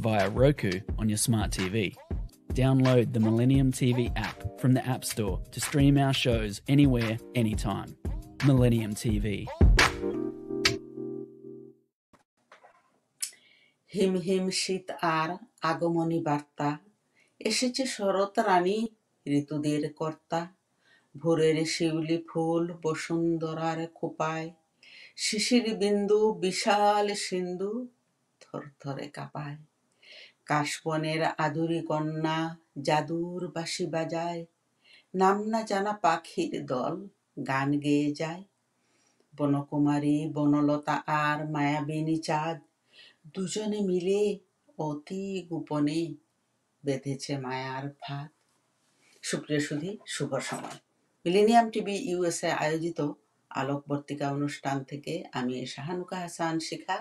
via Roku on your smart TV. Download the Millennium TV app from the App Store to stream our shows anywhere, anytime. Millennium TV. হিমহিম শীত আর আগমনী বার্তা এসেছে শরৎ রানী ঋতুদের কর্তা ভোরের শিউলি ফুল বসুন্ধরার খোপায় শিশির বিন্দু বিশাল সিন্ধু থরথরে কাঁপায় কাশবনের আদুরি কন্যা জাদুর বাসি বাজায় নাম না জানা পাখির দল গান গেয়ে যায় বনকুমারী বনলতা আর মায়াবিনী চাঁদ দুজনে মিলে অতি গোপনে বেঁধেছে মায়ার ফাঁদ সুপ্রিয় সুধী শুভ সময় মিলেনিয়াম টিভি ইউএসএ আয়োজিত আলোকবর্তিকা অনুষ্ঠান থেকে আমি শাহানুকা হাসান শিখা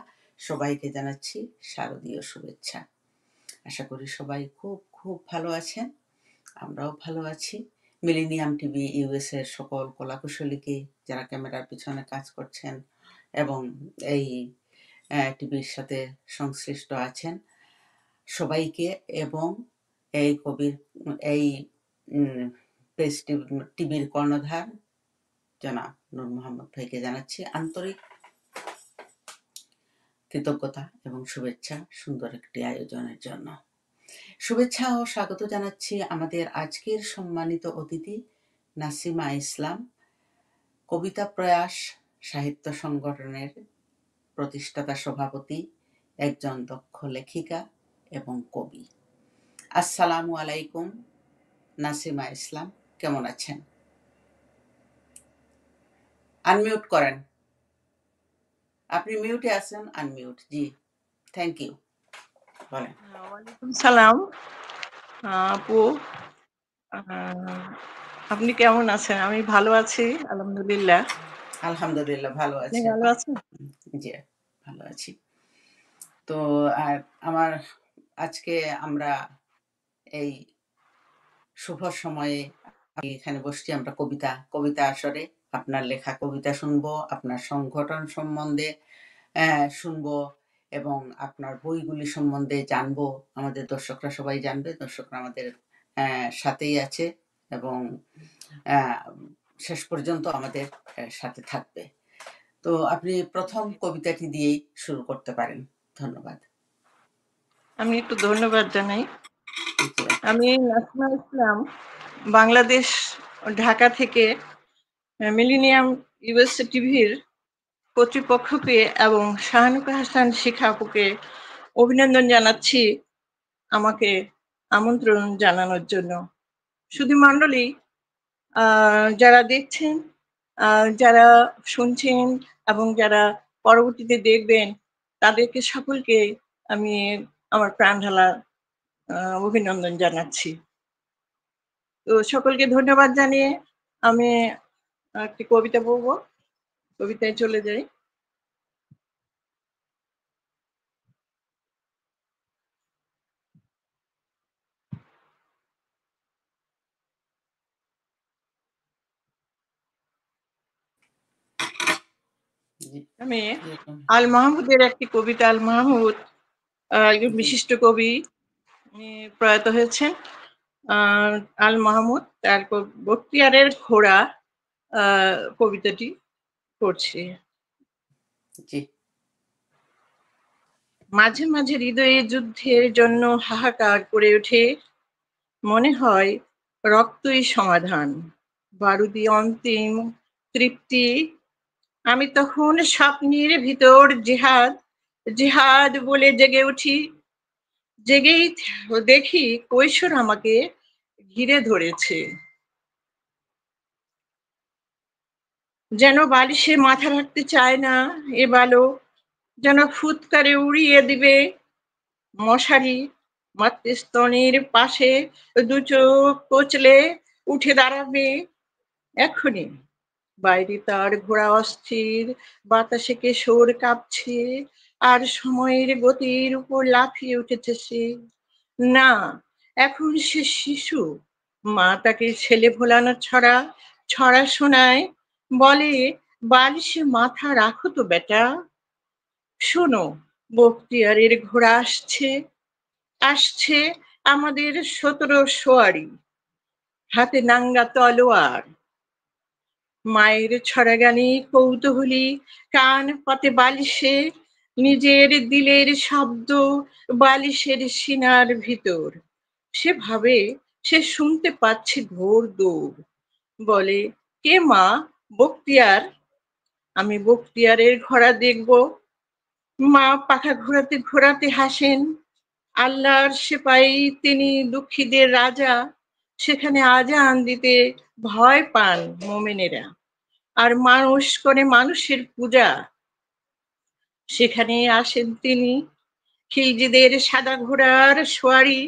সবাইকে জানাচ্ছি শারদীয় শুভেচ্ছা আশা করি সবাই খুব খুব ভালো আছেন আমরাও ভালো আছি মিলেনিয়াম টিভি ইউএস এর সকল কলাকুশলীকে যারা ক্যামেরার পিছনে কাজ করছেন এবং এই টিভির সাথে সংশ্লিষ্ট আছেন সবাইকে এবং এই কবির এই প্রেস টিভির কর্ণধার জনাব নূর মোহাম্মদ ভাইকে জানাচ্ছি আন্তরিক কৃতজ্ঞতা এবং শুভেচ্ছা সুন্দর একটি আয়োজনের জন্য শুভেচ্ছা ও স্বাগত জানাচ্ছি আমাদের আজকের সম্মানিত অতিথি নাসিমা ইসলাম কবিতা প্রয়াস সাহিত্য সংগঠনের প্রতিষ্ঠাতা সভাপতি একজন দক্ষ লেখিকা এবং কবি আসসালামু আলাইকুম নাসিমা ইসলাম কেমন আছেন আনমিউট করেন আপনি মিউটে আছেন আনমিউট জি থ্যাংক ইউ বলেন ওয়ালাইকুম সালাম আপু আপনি কেমন আছেন আমি ভালো আছি আলহামদুলিল্লাহ আলহামদুলিল্লাহ ভালো আছি ভালো আছেন জি ভালো আছি তো আর আমার আজকে আমরা এই শুভ সময়ে এখানে বসছি আমরা কবিতা কবিতা আসরে আপনার লেখা কবিতা শুনব আপনার সংগঠন সম্বন্ধে শুনব এবং আপনার বইগুলি সম্বন্ধে জানবো আমাদের দর্শকরা সবাই জানবে দর্শকরা আমাদের সাথেই আছে এবং শেষ পর্যন্ত আমাদের সাথে থাকবে তো আপনি প্রথম কবিতাটি দিয়েই শুরু করতে পারেন ধন্যবাদ আমি একটু ধন্যবাদ জানাই আমি নাসমা ইসলাম বাংলাদেশ ঢাকা থেকে মিলিনিয়াম ইউএসএ টিভির কর্তৃপক্ষকে এবং শাহানুকা হাসান শিখাপুকে অভিনন্দন জানাচ্ছি আমাকে আমন্ত্রণ জানানোর জন্য শুধু মণ্ডলী যারা দেখছেন যারা শুনছেন এবং যারা পরবর্তীতে দেখবেন তাদেরকে সকলকে আমি আমার প্রাণ ঢালা অভিনন্দন জানাচ্ছি তো সকলকে ধন্যবাদ জানিয়ে আমি একটি কবিতা বলবো কবিতায় চলে যাই আমি আল মাহমুদের একটি কবিতা আল মাহমুদ একজন বিশিষ্ট কবি প্রয়াত হয়েছেন আল মাহমুদ তার বক্তিয়ারের ঘোড়া কবিতাটি করছি জি মাঝে মাঝে হৃদয়ে যুদ্ধের জন্য হাহাকার করে ওঠে মনে হয় রক্তই সমাধান বারুদি অন্তিম তৃপ্তি আমি তখন স্বপ্নের ভিতর জেহাদ জেহাদ বলে জেগে উঠি জেগেই দেখি কৈশোর আমাকে ঘিরে ধরেছে যেন বালিশে মাথা রাখতে চায় না এ বালো যেন ফুৎকারে উড়িয়ে দিবে মশারি মাতৃস্তনের পাশে দু চোখ কচলে উঠে দাঁড়াবে এখনই বাইরে তার ঘোড়া অস্থির বাতাসে সোর কাঁপছে আর সময়ের গতির উপর লাফিয়ে উঠেছে সে না এখন সে শিশু মা তাকে ছেলে ভোলানো ছড়া ছড়া শোনায় বলে বালিশে মাথা রাখো তো বেটা শোনো বক্তিয়ারের ঘোড়া আসছে আসছে আমাদের সতেরো সোয়ারি হাতে নাঙ্গা তলোয়ার মায়ের গানে কৌতূহলী কান পাতে বালিশে নিজের দিলের শব্দ বালিশের সিনার ভিতর সে ভাবে সে শুনতে পাচ্ছে ঘোর দৌড় বলে কে মা বক্তিয়ার আমি বক্তিয়ারের ঘোড়া দেখব মা পাখা ঘোরাতে ঘোরাতে হাসেন আল্লাহর সেপাই তিনি দুঃখীদের রাজা সেখানে আজান দিতে ভয় পান মোমেনেরা আর মানুষ করে মানুষের পূজা সেখানে আসেন তিনি খিলজিদের সাদা ঘোড়ার সোয়ারি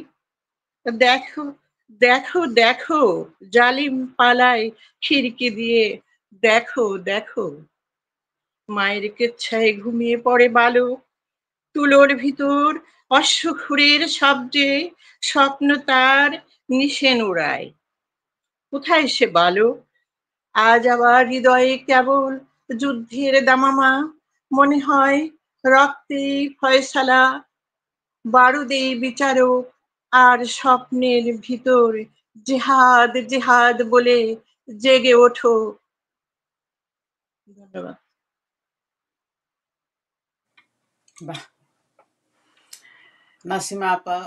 দেখো দেখো দেখো জালিম পালায় খিড়কি দিয়ে দেখো দেখো মায়ের কেচ্ছায় ঘুমিয়ে পড়ে বালক তুলোর ভিতর অশ্বখুরের শব্দে স্বপ্ন তার নিশেন উড়ায় কোথায় সে বালক আজ আবার হৃদয়ে কেবল যুদ্ধের দামামা মনে হয় রক্তে ফয়সালা বারুদে বিচারক আর স্বপ্নের ভিতর জেহাদ জেহাদ বলে জেগে ওঠো ধন্যবাদ বাহ নাসিমা আপা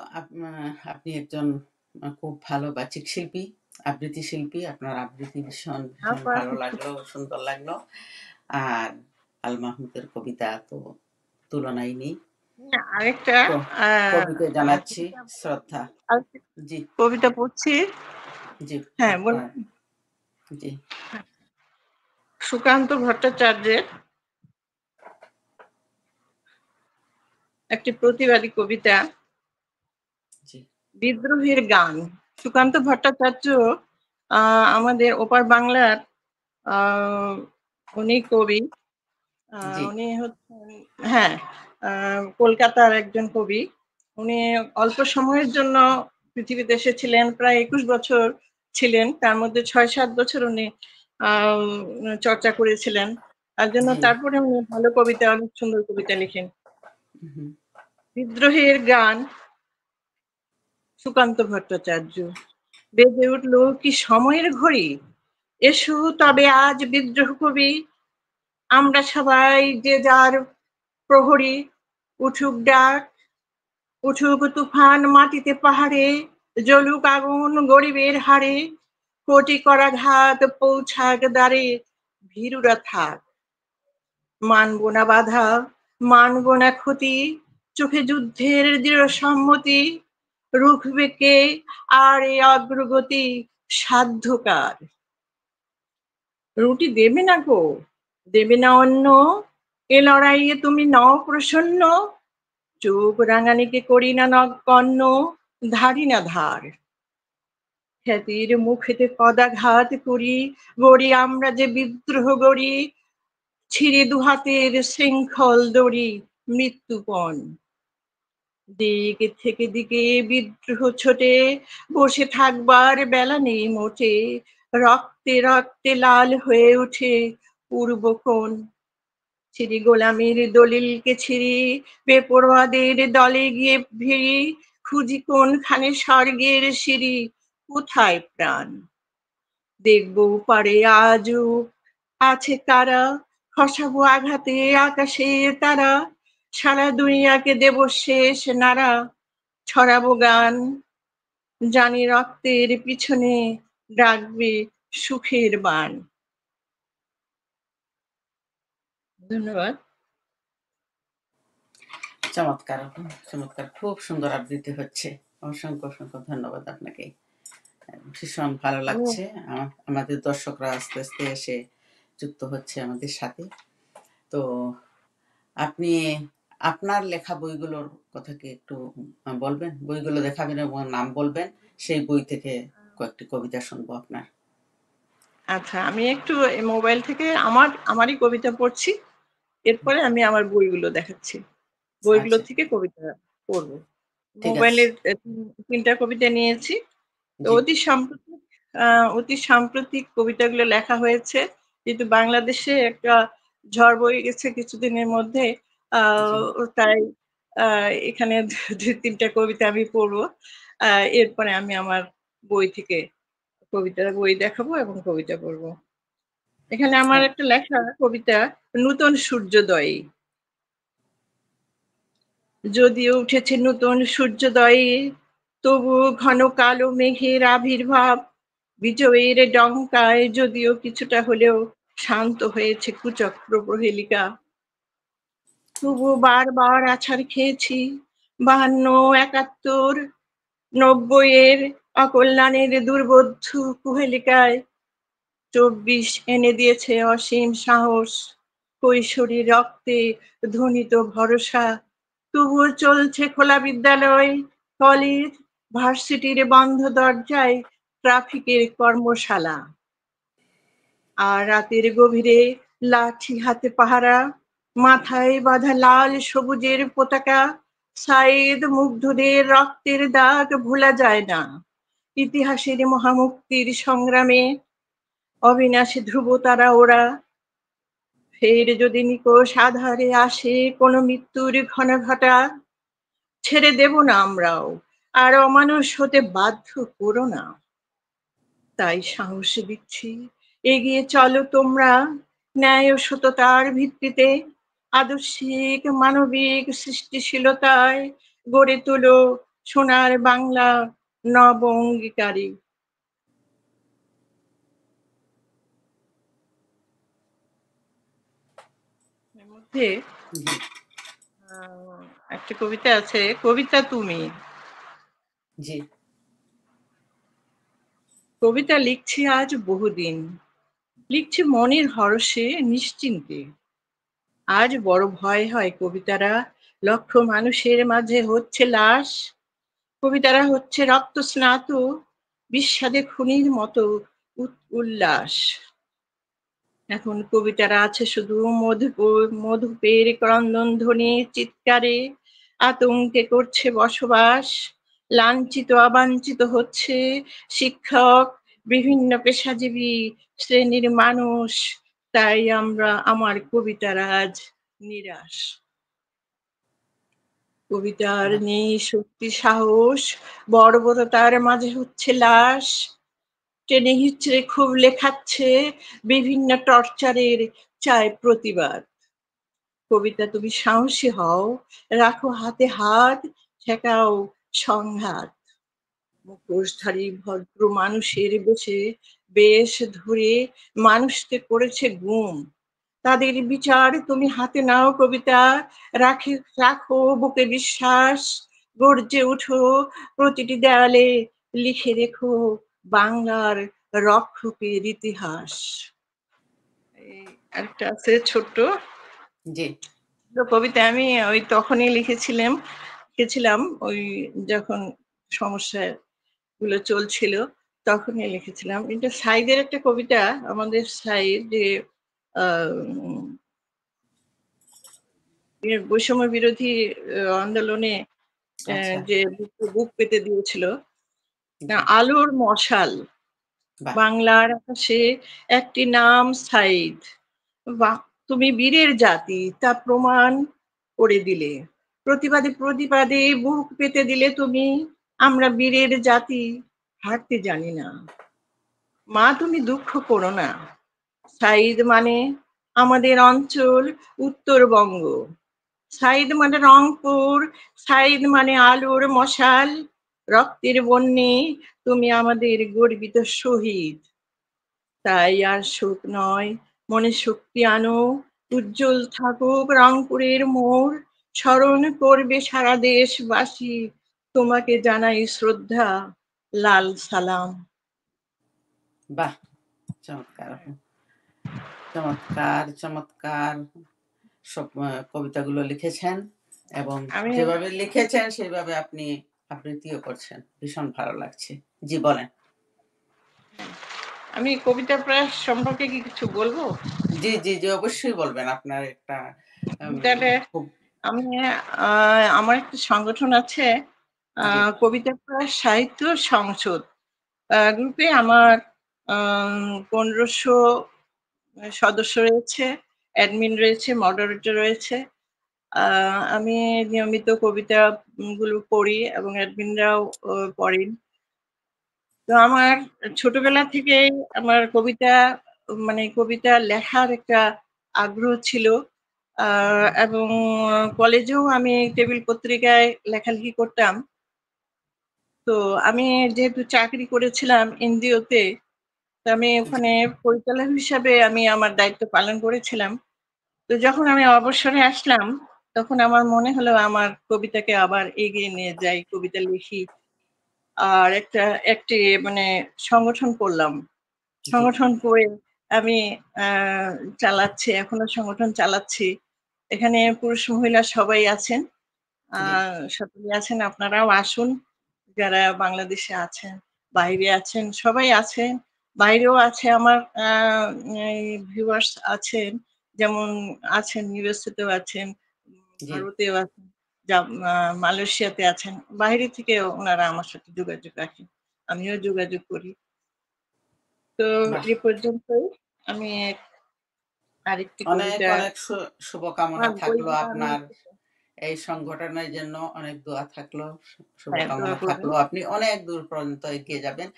আপনি একজন খুব ভালো বাচিক শিল্পী আবৃত্তি শিল্পী আপনার আবৃত্তি ভীষণ ভালো লাগলো সুন্দর লাগলো আর আল মাহমুদের কবিতা তো তুলনাই নেই আরেকটা কবিকে জানাচ্ছি শ্রদ্ধা জি কবিতা পড়ছি জি হ্যাঁ জি সুকান্ত ভট্টাচার্যের একটি প্রতিবাদী কবিতা বিদ্রোহের গান সুকান্ত ভট্টাচার্য আমাদের ওপার বাংলার উনি কবি উনি হচ্ছেন হ্যাঁ কলকাতার একজন কবি উনি অল্প সময়ের জন্য পৃথিবীতে এসেছিলেন প্রায় একুশ বছর ছিলেন তার মধ্যে ছয় সাত বছর উনি চর্চা করেছিলেন তার জন্য তারপরে উনি ভালো কবিতা অনেক সুন্দর কবিতা লিখেন বিদ্রোহের গান সুকান্ত ভট্টাচার্য বেজে উঠল কি সময়ের ঘড়ি এসো তবে আজ বিদ্রোহ কবি আমরা সবাই যে যার প্রহরী উঠুক ডাক উঠুক তুফান মাটিতে পাহাড়ে জলুক আগুন গরিবের হাড়ে কোটি করা ঘাত পৌঁছাক দ্বারে ভীরুরা থাক মানবো না বাধা মানব না ক্ষতি চোখে যুদ্ধের দৃঢ় সম্মতি রুখবে কে আর এ অগ্রগতি সাধ্যকার রুটি দেবে না গো দেবে না অন্য এ লড়াইয়ে তুমি নও প্রসন্ন চোখ রাঙানিকে করি না কন্ন ধারি না ধার খ্যাতির মুখেতে পদাঘাত করি গড়ি আমরা যে বিদ্রোহ গড়ি ছিঁড়ে দুহাতের শৃঙ্খল দড়ি মৃত্যুপণ দিক থেকে দিকে বিদ্রোহ ছোটে বসে থাকবার বেলা নেই মোটে রক্তে রক্তে লাল হয়ে ওঠে পূর্বকোণ ছিড়ি গোলামের দলিলকে ছিড়ি বেপরোয়াদের দলে গিয়ে ভিড়ি খুঁজি খানে স্বর্গের সিঁড়ি কোথায় প্রাণ দেখব পারে আজও আছে তারা খসাবো আঘাতে আকাশে তারা সারা দুনিয়াকে দেব শেষ নারা ছড়াবো গান জানি রক্তের পিছনে ডাকবে সুখের বান ধন্যবাদ চমৎকার চমৎকার খুব সুন্দর আবৃত্তি হচ্ছে অসংখ্য অসংখ্য ধন্যবাদ আপনাকে ভীষণ ভালো লাগছে আমাদের দর্শকরা আস্তে আস্তে এসে যুক্ত হচ্ছে আমাদের সাথে তো আপনি আপনার লেখা বইগুলোর কথা কি একটু বলবেন বইগুলো দেখাবেন এবং নাম বলবেন সেই বই থেকে কয়েকটি কবিতা শুনবো আপনার আচ্ছা আমি একটু মোবাইল থেকে আমার আমারই কবিতা পড়ছি এরপরে আমি আমার বইগুলো দেখাচ্ছি বইগুলো আচ্ছা। থেকে কবিতা পড়বো মোবাইলের তিনটা কবিতা নিয়েছি তো অতি সাম্প্রতিক অতি সাম্প্রতিক কবিতাগুলো লেখা হয়েছে কিন্তু বাংলাদেশে একটা ঝড় বয়ে গেছে কিছুদিনের মধ্যে তাই এখানে দুই তিনটা কবিতা আমি পড়বো এরপরে আমি আমার বই থেকে কবিতা বই দেখাবো এবং কবিতা পড়বো এখানে আমার আচ্ছা। একটা লেখা কবিতা নূতন সূর্যোদয় যদিও উঠেছে নূতন সূর্যোদয়ে তবু ঘন কালো মেঘের আবির্ভাব বিজয়ের ডঙ্কায় যদিও কিছুটা হলেও শান্ত হয়েছে কুচক্র প্রহেলিকা তবু বারবার আছাড় খেয়েছি বাহান্ন একাত্তর নব্বইয়ের অকল্যাণের দুর্বোধ কুহেলিকায় চব্বিশ এনে দিয়েছে অসীম সাহস কৈশোরী রক্তে ধ্বনিত ভরসা তবুও চলছে খোলা বিদ্যালয় কলেজ ভার্সিটির বন্ধ দরজায় ট্রাফিকের কর্মশালা আর রাতের গভীরে লাঠি হাতে পাহারা মাথায় বাঁধা লাল সবুজের পতাকা সাইদ মুগ্ধদের রক্তের দাগ ভোলা যায় না ইতিহাসের মহামুক্তির সংগ্রামে অবিনাশী ধ্রুব তারা ওরা ফের যদি নিকোষ আধারে আসে কোনো মৃত্যুর ঘন ঘটা ছেড়ে দেব না আমরাও আর অমানুষ হতে বাধ্য করো না তাই সাহস দিচ্ছি এগিয়ে চলো তোমরা ন্যায় ও সততার ভিত্তিতে আদর্শিক মানবিক সৃষ্টিশীলতায় গড়ে তোলো সোনার বাংলা নব অঙ্গীকারী মধ্যে একটা কবিতা আছে কবিতা তুমি জি কবিতা লিখছি আজ বহুদিন লিখছি মনের হরসে নিশ্চিন্তে আজ বড় ভয় হয় কবিতারা লক্ষ মানুষের মাঝে হচ্ছে লাশ কবিতারা হচ্ছে রক্ত স্নাত বিস্বাদে খুনির মতো উল্লাস এখন কবিতারা আছে শুধু মধু মধুপের ক্রন্দন ধ্বনি চিৎকারে আতঙ্কে করছে বসবাস লাঞ্ছিত অবাঞ্ছিত হচ্ছে শিক্ষক বিভিন্ন পেশাজীবী শ্রেণীর মানুষ তাই আমরা আমার কবিতার আজ নিরাশ কবিতার হ্যাঁ। নেই শক্তি সাহস বর্বরতার মাঝে হচ্ছে লাশ টেনে হিচড়ে খুব লেখাচ্ছে বিভিন্ন টর্চারের চায় প্রতিবাদ কবিতা তুমি সাহসী হও রাখো হাতে হাত ঠেকাও সংঘাত মুখোশধারী ভদ্র মানুষের বসে বেশ ধরে মানুষকে করেছে গুম তাদের বিচার তুমি হাতে নাও কবিতা রাখি রাখো বুকে বিশ্বাস গর্জে উঠো প্রতিটি দেয়ালে লিখে রেখো বাংলার রক্ষকের ইতিহাস একটা আছে ছোট্ট কবিতা আমি ওই তখনই লিখেছিলাম গেছিলাম ওই যখন সমস্যা গুলো চলছিল তখনই লিখেছিলাম এটা সাইদের একটা কবিতা আমাদের সাইদ যে বৈষম্য বিরোধী আন্দোলনে আচ্ছা। যে বুক পেতে দিয়েছিল আলোর মশাল বাংলার আকাশে একটি নাম সাইদ তুমি বীরের জাতি তা প্রমাণ করে দিলে প্রতিবাদে প্রতিবাদে বুক পেতে দিলে তুমি আমরা বীরের জাতি হাঁটতে জানি না মা তুমি দুঃখ করো না সাইদ মানে আমাদের অঞ্চল উত্তরবঙ্গ সাইদ মানে রংপুর সাইদ মানে আলোর মশাল রক্তের বন্যে তুমি আমাদের গর্বিত শহীদ তাই আর সুখ নয় মনে শক্তি আনো উজ্জ্বল থাকুক রংপুরের মোড় স্মরণ করবে সারা দেশবাসী তোমাকে জানাই শ্রদ্ধা লাল সালাম বাহ চমৎকার চমৎকার চমৎকার সব কবিতাগুলো লিখেছেন এবং যেভাবে লিখেছেন সেভাবে আপনি আবৃত্তিও করছেন ভীষণ ভালো লাগছে জি বলেন আমি কবিতা প্রয়াস সম্পর্কে কি কিছু বলবো জি জি জি অবশ্যই বলবেন আপনার একটা খুব আমি আমার একটা সংগঠন আছে কবিতা পড়া সাহিত্য সংসদ গ্রুপে আমার পনেরোশো সদস্য রয়েছে অ্যাডমিন রয়েছে মডারেটর রয়েছে আমি নিয়মিত কবিতা গুলো পড়ি এবং অ্যাডমিনরাও পড়েন তো আমার ছোটবেলা থেকে আমার কবিতা মানে কবিতা লেখার একটা আগ্রহ ছিল এবং কলেজেও আমি টেবিল পত্রিকায় লেখালেখি করতাম তো আমি যেহেতু চাকরি করেছিলাম ইন্দিওতে তো আমি ওখানে পরিচালক হিসাবে আমি আমার দায়িত্ব পালন করেছিলাম তো যখন আমি অবসরে আসলাম তখন আমার মনে হলো আমার কবিতাকে আবার এগিয়ে নিয়ে যাই কবিতা লিখি আর একটা একটি মানে সংগঠন করলাম সংগঠন করে আমি চালাচ্ছি এখনো সংগঠন চালাচ্ছি এখানে পুরুষ মহিলা সবাই আছেন সকলে আছেন আপনারাও আসুন যারা বাংলাদেশে আছেন বাইরে আছেন সবাই আছেন বাইরেও আছে আমার ভিউয়ার্স আছেন যেমন আছেন ইউএসএতেও আছেন ভারতেও আছেন মালয়েশিয়াতে আছেন বাইরে থেকে ওনারা আমার সাথে যোগাযোগ রাখেন আমিও যোগাযোগ করি তো এ পর্যন্তই আমি আরেকটি অনেক অনেক শুভকামনা হ্যাঁ, থাকলো আপনার এই সংগঠনের জন্য অনেক দোয়া থাকলো হ্যাঁ, শুভকামনা থাকলো আপনি অনেক দূর পর্যন্ত এগিয়ে যাবেন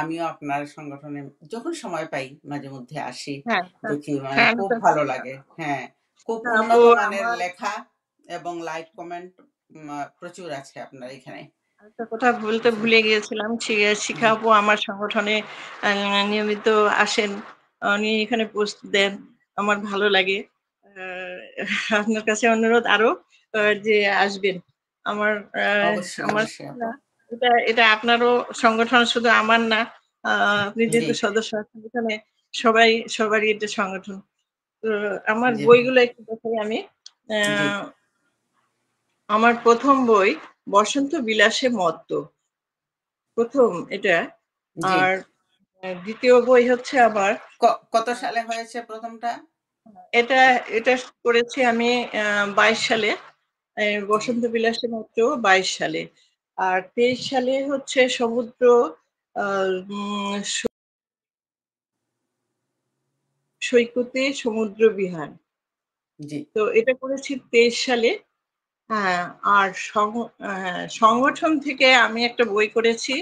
আমিও আপনার সংগঠনে যখন সময় পাই মাঝে মধ্যে আসি হ্যাঁ, দেখি মানে খুব ভালো লাগে হ্যাঁ খুব উন্নত লেখা এবং লাইক কমেন্ট প্রচুর আছে আপনার এখানে কথা বলতে ভুলে গিয়েছিলাম শিখাবো আমার সংগঠনে নিয়মিত আসেন উনি এখানে পোস্ট দেন আমার ভালো লাগে আপনার কাছে অনুরোধ আরো যে আসবেন আমার আমার এটা এটা আপনারও সংগঠন শুধু আমার না আপনি যেহেতু সদস্য আছেন এখানে সবাই সবারই এটা সংগঠন আমার বইগুলো একটু দেখাই আমি আমার প্রথম বই বসন্ত বিলাসে মত্ত প্রথম এটা আর দ্বিতীয় বই হচ্ছে আবার কত সালে হয়েছে প্রথমটা এটা এটা করেছি আমি বাইশ সালে বসন্ত বিলাসে মাত্র বাইশ সালে আর তেইশ সালে হচ্ছে সমুদ্র সৈকতে সমুদ্র বিহার তো এটা করেছি তেইশ সালে হ্যাঁ আর হ্যাঁ, সংগঠন থেকে আমি একটা বই করেছি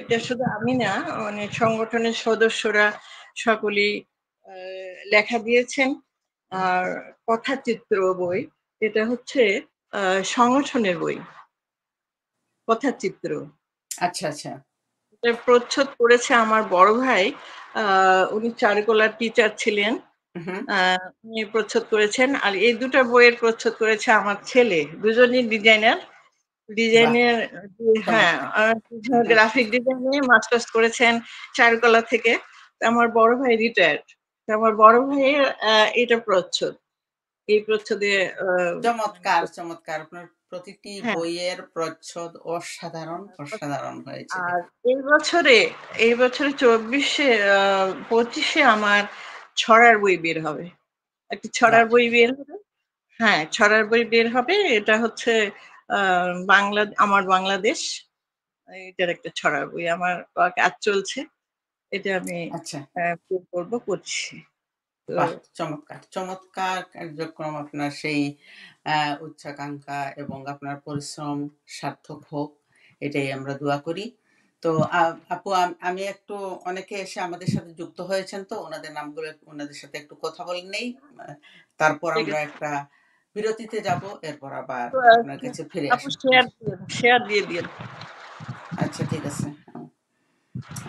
এটা শুধু আমি না অনেক মানে সংগঠনের সদস্যরা সকলেই লেখা দিয়েছেন আর কথাচিত্র বই এটা হচ্ছে সংগঠনের বই কথাচিত্র আচ্ছা আচ্ছা এটা প্রচ্ছদ করেছে আমার বড় ভাই উনি চারুকলার টিচার ছিলেন উনি প্রচ্ছদ করেছেন আর এই দুটা বইয়ের প্রচ্ছদ করেছে আমার ছেলে দুজনই ডিজাইনার ডিজাইনের হ্যাঁ গ্রাফিক ডিজাইন মাস্টার্স করেছেন চারুকলা থেকে আমার বড় ভাই রিটায়ার্ড আমার বড় ভাইয়ের এটা প্রচ্ছদ এই প্রচ্ছদে চমৎকার চমৎকার প্রতিটি হ্যাঁ। বইয়ের প্রচ্ছদ অসাধারণ অসাধারণ হয়েছে আর এই বছরে এই বছরে চব্বিশে পঁচিশে আমার ছড়ার বই বের হবে একটি ছড়ার বই বের হবে হ্যাঁ ছড়ার বই বের হবে এটা হচ্ছে বাংলা আমার বাংলাদেশ এটার একটা ছড়ার বই আমার কাজ চলছে এটা আমি আচ্ছা। করবো করছি চমৎকার চমৎকার কার্যক্রম আপনার সেই উচ্চাকাঙ্ক্ষা এবং আপনার পরিশ্রম সার্থক হোক এটাই আমরা দোয়া করি তো আপু আমি একটু অনেকে এসে আমাদের সাথে যুক্ত হয়েছেন তো ওনাদের নামগুলো ওনাদের সাথে একটু কথা বলে নেই তারপর আমরা একটা বিরতিতে যাব এরপর আবার আচ্ছা, আচ্ছা। আপনার কাছে ফিরে শেয়ার দিয়ে দিন আচ্ছা ঠিক আছে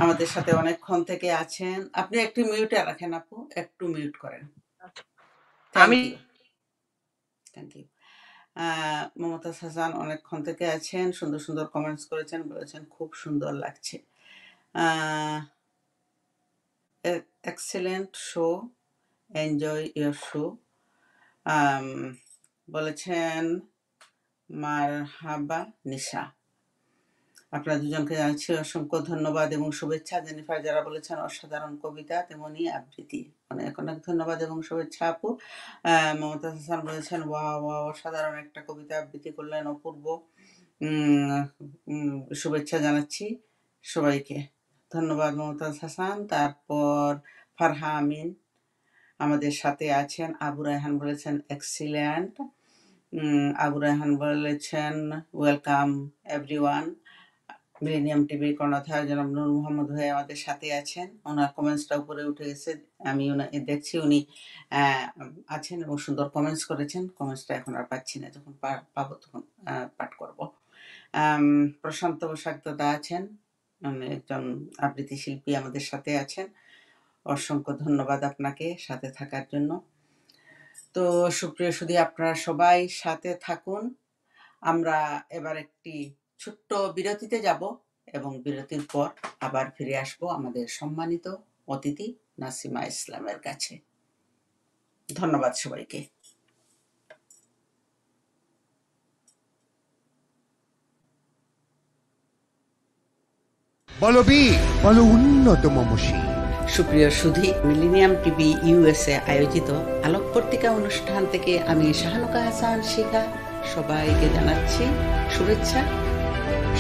আমাদের সাথে অনেকক্ষণ থেকে আছেন আপনি একটু মিউটে রাখেন আপু একটু মিউট করেন আচ্ছা। আমি থ্যাংক ইউ মমতা হাসান অনেকক্ষণ থেকে আছেন সুন্দর সুন্দর কমেন্টস করেছেন বলেছেন খুব সুন্দর লাগছে excellent show enjoy your show বলেছেন মার হাবা নিশা আপনার দুজনকে জানাচ্ছি অসংখ্য ধন্যবাদ এবং শুভেচ্ছা জেনিফার যারা বলেছেন অসাধারণ কবিতা তেমনই আবৃত্তি অনেক অনেক ধন্যবাদ এবং শুভেচ্ছা আপু মমতা হাসান বলেছেন ওয়া অসাধারণ একটা কবিতা আবৃত্তি করলেন অপূর্ব শুভেচ্ছা জানাচ্ছি সবাইকে ধন্যবাদ মমতাজ হাসান তারপর ফারহা আমিন আমাদের সাথে আছেন আবু রায়হান বলেছেন এক্সিলেন্ট আবু রায়হান বলেছেন ওয়েলকাম এভরিওয়ান মিলেনিয়াম টিভির কর্ণধার জনাব নূর মোহাম্মদ হয়ে আমাদের সাথে আছেন ওনার কমেন্টসটা উপরে উঠে গেছে আমি দেখছি উনি আছেন এবং সুন্দর কমেন্টস করেছেন কমেন্টসটা এখন আর পাচ্ছি না যখন পাবো তখন পাঠ করব প্রশান্ত বসাক্তদা আছেন একজন আবৃত্তি শিল্পী আমাদের সাথে আছেন অসংখ্য ধন্যবাদ আপনাকে সাথে থাকার জন্য তো সুপ্রিয় সুদী আপনারা সবাই সাথে থাকুন আমরা এবার একটি ছোট্ট বিরতিতে যাব এবং বিরতির পর আবার ফিরে আসব আমাদের সম্মানিত অতিথি নাসিমা ইসলামের কাছে ধন্যবাদ সবাইকে বলো বি বলো উন্নত মমসী সুপ্রিয় সুধী মিলিনিয়াম টিভি ইউএসএ আয়োজিত আলোক পত্রিকা অনুষ্ঠান থেকে আমি শাহনুকা হাসান শিখা সবাইকে জানাচ্ছি শুভেচ্ছা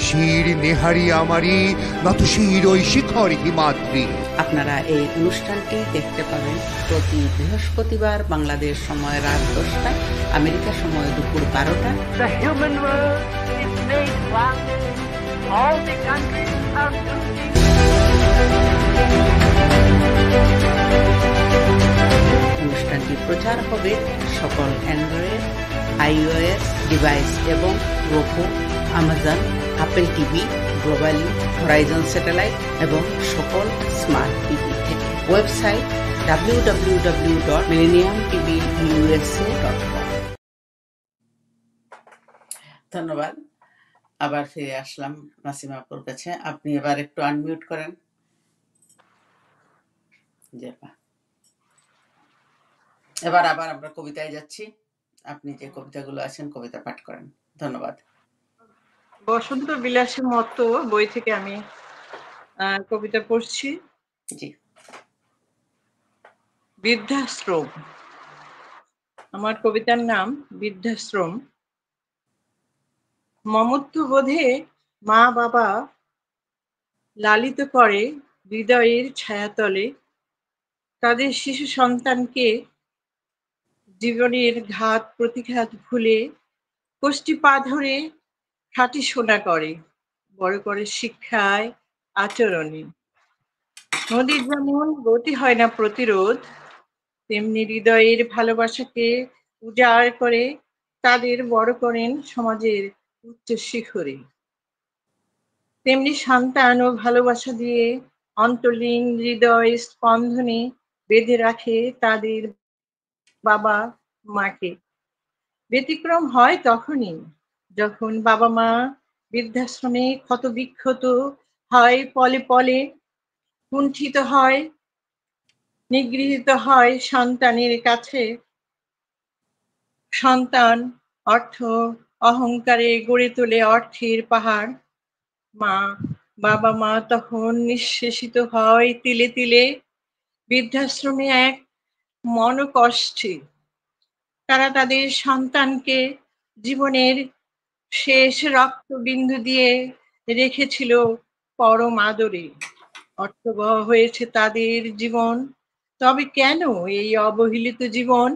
শির নেহারি আমারি নত শির ওই শিখর হিমাদ্রি আপনারা এই অনুষ্ঠানটি দেখতে পাবেন প্রতি বৃহস্পতিবার বাংলাদেশ সময় রাত দশটা আমেরিকা সময় দুপুর বারোটা All the countries are অনুষ্ঠানটি প্রচার হবে সকল অ্যান্ড্রয়েড আইওএস ডিভাইস এবং Roku Amazon Apple TV globally Horizon satellite এবং সকল স্মার্ট টিভি থেকে website W W W dot millennium TV USA dot ধন্যবাদ আবার ফিরে আসলাম নাসিমা আপুর কাছে আপনি এবার একটু আনমিউট করেন জেপা এবার আবার আমরা কবিতায় যাচ্ছি আপনি যে কবিতাগুলো আছেন কবিতা পাঠ করেন ধন্যবাদ বসন্ত বিলাসের মতো বই থেকে আমি কবিতা পড়ছি জি বৃদ্ধাশ্রম আমার কবিতার নাম বৃদ্ধাশ্রম মমত্ব বোধে মা বাবা লালিত করে হৃদয়ের ছায়াতলে তাদের শিশু সন্তানকে জীবনের ঘাত প্রতিঘাত ভুলে কোষ্টি পা ধরে খাটি সোনা করে বড় করে শিক্ষায় আচরণে নদীর যেমন গতি হয় না প্রতিরোধ তেমনি হৃদয়ের ভালোবাসাকে উজাড় করে তাদের বড় করেন সমাজের উচ্চ শিখরে তেমনি সন্তান ও ভালোবাসা দিয়ে অন্তলীন হৃদয় স্পন্দনে বেঁধে রাখে তাদের বাবা মাকে ব্যতিক্রম হয় তখনই যখন বাবা মা বৃদ্ধাশ্রমে ক্ষত বিক্ষত হয় পলে পলে কুণ্ঠিত হয় নিগৃহীত হয় সন্তানের কাছে সন্তান অর্থ অহংকারে গড়ে তোলে অর্থের পাহাড় মা বাবা মা তখন নিঃশেষিত হয় তিলে তিলে বৃদ্ধাশ্রমে এক মনকষ্টে তারা তাদের সন্তানকে জীবনের শেষ রক্তবিন্দু দিয়ে রেখেছিল পরম আদরে অর্থবহ হয়েছে তাদের জীবন তবে কেন এই অবহেলিত জীবন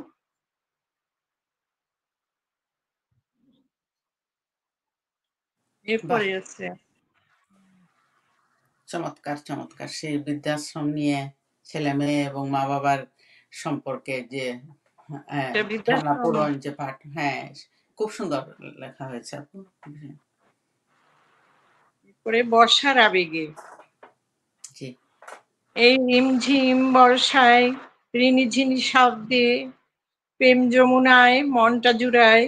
আছে চমৎকার চমৎকার সেই বৃদ্ধাশ্রম নিয়ে ছেলে মেয়ে এবং মা বাবার সম্পর্কে যে হ্যাঁ, পুরন যে পাঠ হ্যাঁ খুব সুন্দর লেখা হয়েছে আপু বর্ষার আবেগে এই রিমঝিম বর্ষায় রিনিঝিনি শব্দে প্রেম যমুনায় মনটা জুড়ায়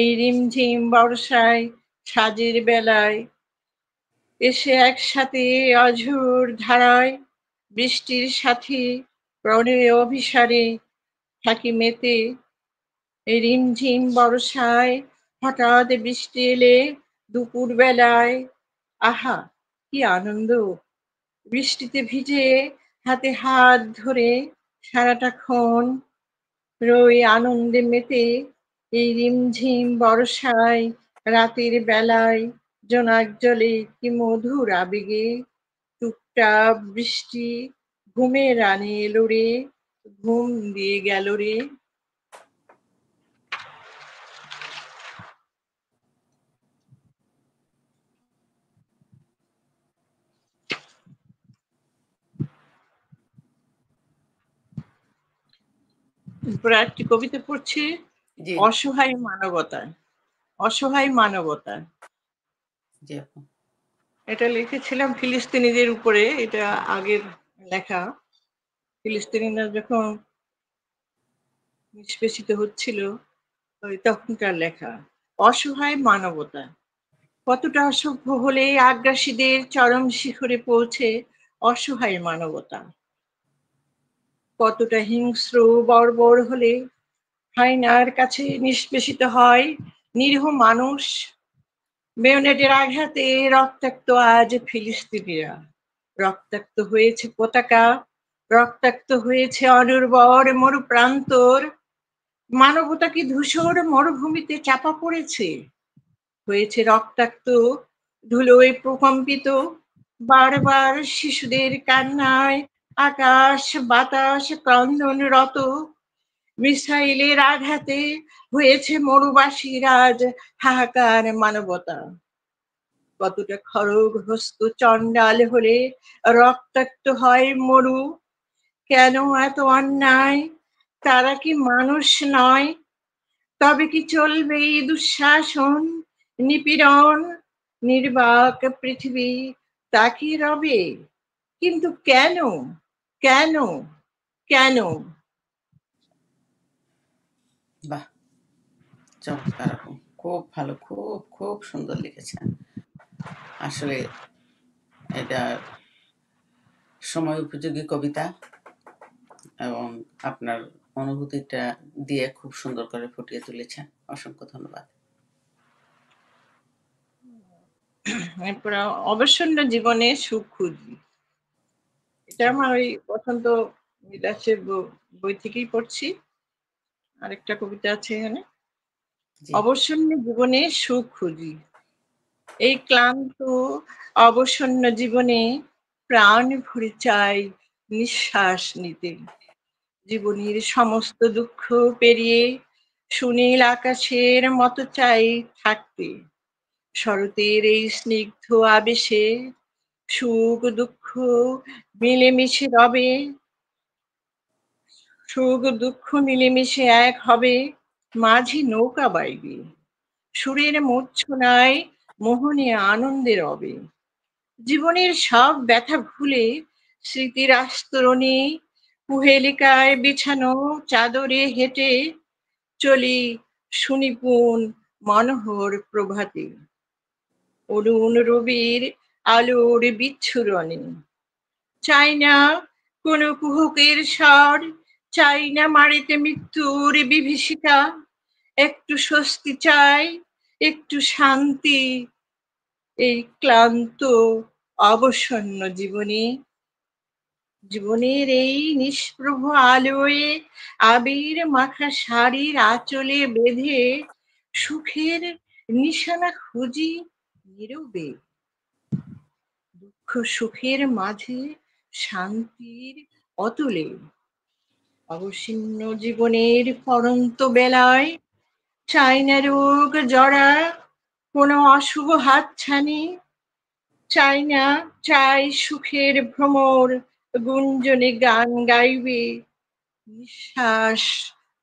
এই রিমঝিম বর্ষায় সাজের বেলায় এসে একসাথে অঝোর ধারায় বৃষ্টির সাথী প্রণয়ে অভিসারে থাকি মেতে রিমঝিম বর্ষায় হঠাৎ বৃষ্টি এলে দুপুর বেলায় আহা কি আনন্দ বৃষ্টিতে ভিজে হাতে হাত ধরে সারাটা ক্ষণ রয়ে আনন্দে মেতে এই রিমঝিম বর্ষায় রাতের বেলায় জোনাক জলে কি মধুর আবেগে টুকটাক বৃষ্টি ঘুমে রানী এলো রে ঘুম দিয়ে গেল রে একটি কবিতা পড়ছি অসহায় মানবতা অসহায় মানবতা এটা লিখেছিলাম ফিলিস্তিনিদের উপরে এটা আগের লেখা ফিলিস্তিনিরা যখন নিষ্পেষিত হচ্ছিল তখনকার লেখা অসহায় মানবতা কতটা অসভ্য হলে আগ্রাসীদের চরম শিখরে পৌঁছে অসহায় মানবতা কতটা হিংস্র বর্বর হলে হাইনার কাছে নিষ্পেষিত হয় নিরীহ মানুষ বেউনেটের আঘাতে রক্তাক্ত আজ ফিলিস্তিনিরা রক্তাক্ত হয়েছে পতাকা রক্তাক্ত হয়েছে অনুর্বর মরুপ্রান্তর মানবতা কি ধূসর মরুভূমিতে চাপা পড়েছে হয়েছে রক্তাক্ত ধুলোয় প্রকম্পিত বারবার শিশুদের কান্নায় আকাশ বাতাস রত মিসাইলের আঘাতে হয়েছে মরুবাসী রাজ হাহাকার মানবতা কতটা খড়গ্রস্ত চণ্ডাল হলে রক্তাক্ত হয় মরু কেন এত অন্যায় তারা কি মানুষ নয় তবে কি চলবে এই দুঃশাসন নিপীড়ন নির্বাক পৃথিবী তা কি রবে কিন্তু কেন কেন কেন বাহ চমৎকার খুব ভালো খুব খুব সুন্দর লিখেছেন আসলে এটা সময় উপযোগী কবিতা এবং আপনার অনুভূতিটা দিয়ে খুব সুন্দর করে ফুটিয়ে তুলেছেন অসংখ্য ধন্যবাদ এরপরে অবসন্ন জীবনে সুখ খুঁজি এটা আমার ওই বসন্ত বিলাসের বই থেকেই পড়ছি আরেকটা কবিতা আছে এখানে অবসন্ন জীবনে সুখ খুঁজি এই ক্লান্ত অবসন্ন জীবনে প্রাণ ভরে চাই নিঃশ্বাস নিতে জীবনের সমস্ত দুঃখ পেরিয়ে সুনীল আকাশের মতো চাই থাকতে শরতের এই স্নিগ্ধ আবেশে সুখ দুঃখ মিলেমিশে রবে সুখ দুঃখ মিলেমিশে এক হবে মাঝি নৌকা বাইবে সুরের মূর্ছনায় মোহনে আনন্দের অবে জীবনের সব ব্যথা ভুলে স্মৃতির আস্তরণে কুহেলিকায় বিছানো চাদরে হেঁটে চলি সুনিপুণ মনোহর প্রভাতে অরুণ রবির আলোর বিচ্ছুরণে চাই না কোনো কুহকের স্বর চাই না মারিতে মৃত্যুর বিভীষিকা একটু স্বস্তি চাই একটু শান্তি এই ক্লান্ত অবসন্ন জীবনে জীবনের এই নিষ্প্রভ আলোয়ে আবির মাখা শাড়ির আচলে বেঁধে সুখের নিশানা খুঁজি নীরবে দুঃখ সুখের মাঝে শান্তির অতুলে অবসিন্ন জীবনের পরন্ত বেলায় চাইনা রোগ জড়া কোনো অশুভ হাত ছানি চাই না চাই সুখের ভ্রমর গুঞ্জনে গান গাইবে নিঃশ্বাস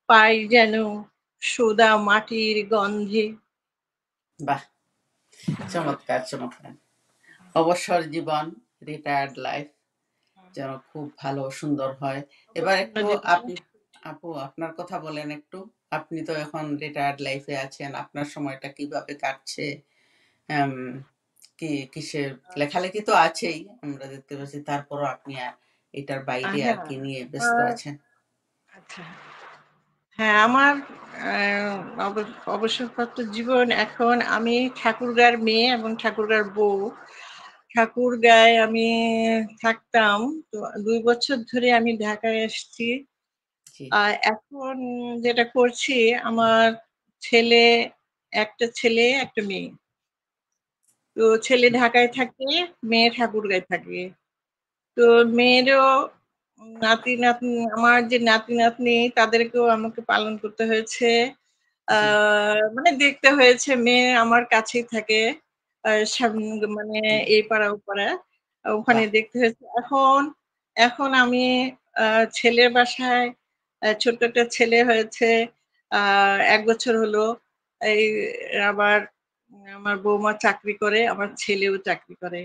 পাই যেন সোদা মাটির গন্ধে বাহ চমৎকার চমৎকার অবসর জীবন রিটায়ার্ড লাইফ যেন খুব ভালো সুন্দর হয় এবার একটু আপনি আপু আপনার কথা বলেন একটু আপনি তো এখন রিটায়ার্ড লাইফে আছেন আপনার সময়টা কিভাবে কাটছে উম, কি কিসের লেখালেখি তো আছেই আমরা দেখতে পাচ্ছি তারপরও আপনি আর এটার বাইরে আর কি নিয়ে ব্যস্ত আছেন আচ্ছা। হ্যাঁ আমার অব- অবসরপ্রাপ্ত জীবন এখন আমি ঠাকুরগাঁর মেয়ে এবং ঠাকুরগাঁর বউ ঠাকুরগাঁয় আমি থাকতাম তো দুই বছর ধরে আমি ঢাকায় এসেছি এখন যেটা করছি আমার ছেলে একটা ছেলে একটা মেয়ে তো ছেলে ঢাকায় থাকে মেয়ে ঠাকুরগায় থাকে তো মেয়েরও নাতি নাতনি আমার যে নাতি নাতনি তাদেরকেও আমাকে পালন করতে হয়েছে মানে দেখতে হয়েছে মেয়ে আমার কাছেই থাকে মানে এই পাড়া ও পাড়া ওখানে দেখতে হয়েছে এখন এখন আমি ছেলের বাসায় ছোট্ট একটা ছেলে হয়েছে এক বছর হলো এই আবার আমার বৌমা চাকরি করে আমার ছেলেও চাকরি করে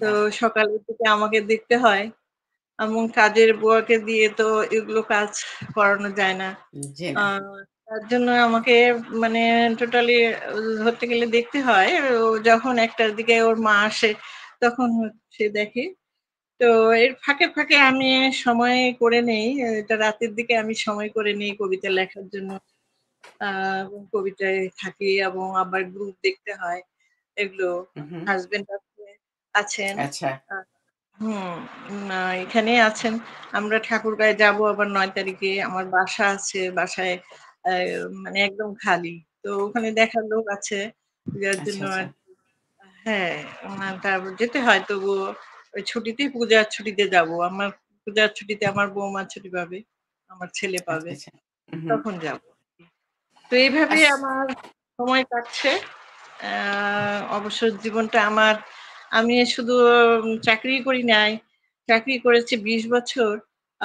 তো সকালের দিকে আমাকে দেখতে হয় এবং কাজের বুয়াকে দিয়ে তো এগুলো কাজ করানো যায় না তার জন্য আমাকে মানে টোটালি ধরতে গেলে দেখতে হয় যখন একটার দিকে ওর মা আসে তখন সে দেখে তো এর ফাঁকে ফাঁকে আমি সময় করে নেই এটা রাতের দিকে আমি সময় করে নেই কবিতা লেখার জন্য কবিতায় থাকি এবং আবার গ্রুপ দেখতে হয় এগুলো হাজবেন্ড আছেন আচ্ছা। হম এখানে আছেন আমরা গায়ে যাব আবার নয় তারিখে আমার বাসা আছে বাসায় মানে একদম খালি তো ওখানে দেখার লোক আছে যার আচ্ছা, জন্য আচ্ছা। হ্যাঁ তারপর যেতে হয় তবুও ওই ছুটিতেই পূজার ছুটিতে যাব আমার পূজার ছুটিতে আমার বৌমা ছুটি পাবে আমার ছেলে আচ্ছা, পাবে আচ্ছা। তখন যাব তো এইভাবে আচ্ছা। আমার সময় কাটছে অবসর জীবনটা আমার আমি শুধু চাকরি করি নাই চাকরি করেছি বিশ বছর